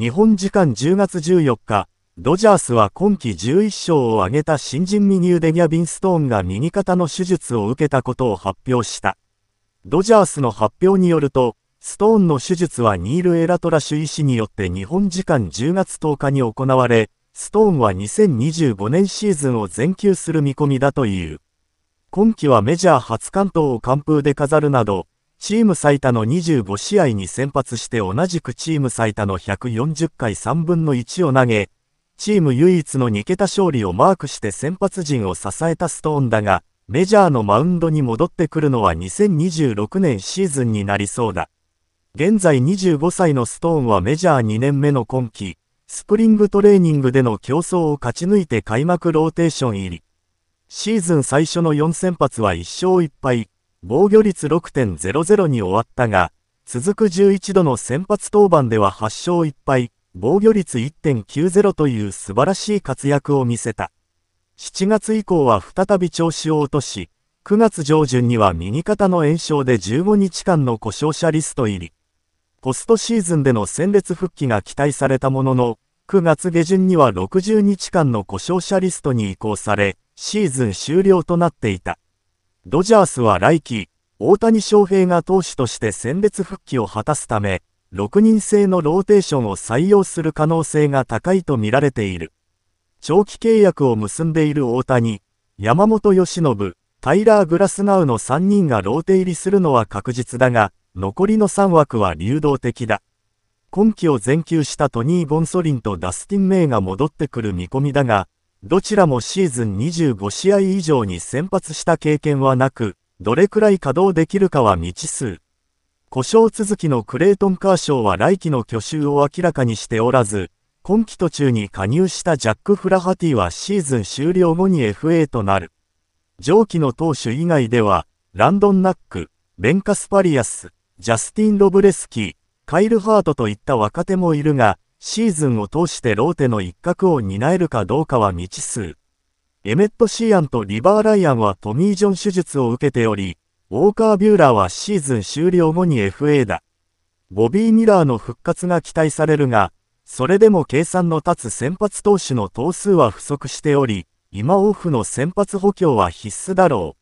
日本時間10月14日、ドジャースは今季11勝を挙げた新人ミニューデギャ・ビンストーンが右肩の手術を受けたことを発表した。ドジャースの発表によると、ストーンの手術はニール・エラトラュ医師によって日本時間10月10日に行われ、ストーンは2025年シーズンを全休する見込みだという。今季はメジャー初関東を完封で飾るなど、チーム最多の25試合に先発して同じくチーム最多の140回3分の1を投げ、チーム唯一の2桁勝利をマークして先発陣を支えたストーンだが、メジャーのマウンドに戻ってくるのは2026年シーズンになりそうだ。現在25歳のストーンはメジャー2年目の今季、スプリングトレーニングでの競争を勝ち抜いて開幕ローテーション入り。シーズン最初の4先発は1勝1敗、防御率6.00に終わったが、続く11度の先発登板では8勝1敗、防御率1.90という素晴らしい活躍を見せた。7月以降は再び調子を落とし、9月上旬には右肩の炎症で15日間の故障者リスト入り。ポストシーズンでの戦列復帰が期待されたものの、9月下旬には60日間の故障者リストに移行され、シーズン終了となっていた。ドジャースは来季、大谷翔平が投手として選別復帰を果たすため、6人制のローテーションを採用する可能性が高いとみられている。長期契約を結んでいる大谷、山本由伸、タイラー・グラスナウの3人がローテ入りするのは確実だが、残りの3枠は流動的だ。今季を全休したトニー・ゴンソリンとダスティン・メイが戻ってくる見込みだが、どちらもシーズン25試合以上に先発した経験はなく、どれくらい稼働できるかは未知数。故障続きのクレイトン・カーショーは来季の去就を明らかにしておらず、今季途中に加入したジャック・フラハティはシーズン終了後に FA となる。上記の投手以外では、ランドン・ナック、ベンカス・パリアス、ジャスティン・ロブレスキー、カイル・ハートといった若手もいるが、シーズンを通してローテの一角を担えるかどうかは未知数。エメット・シーアンとリバー・ライアンはトミー・ジョン手術を受けており、ウォーカー・ビューラーはシーズン終了後に FA だ。ボビー・ミラーの復活が期待されるが、それでも計算の立つ先発投手の投数は不足しており、今オフの先発補強は必須だろう。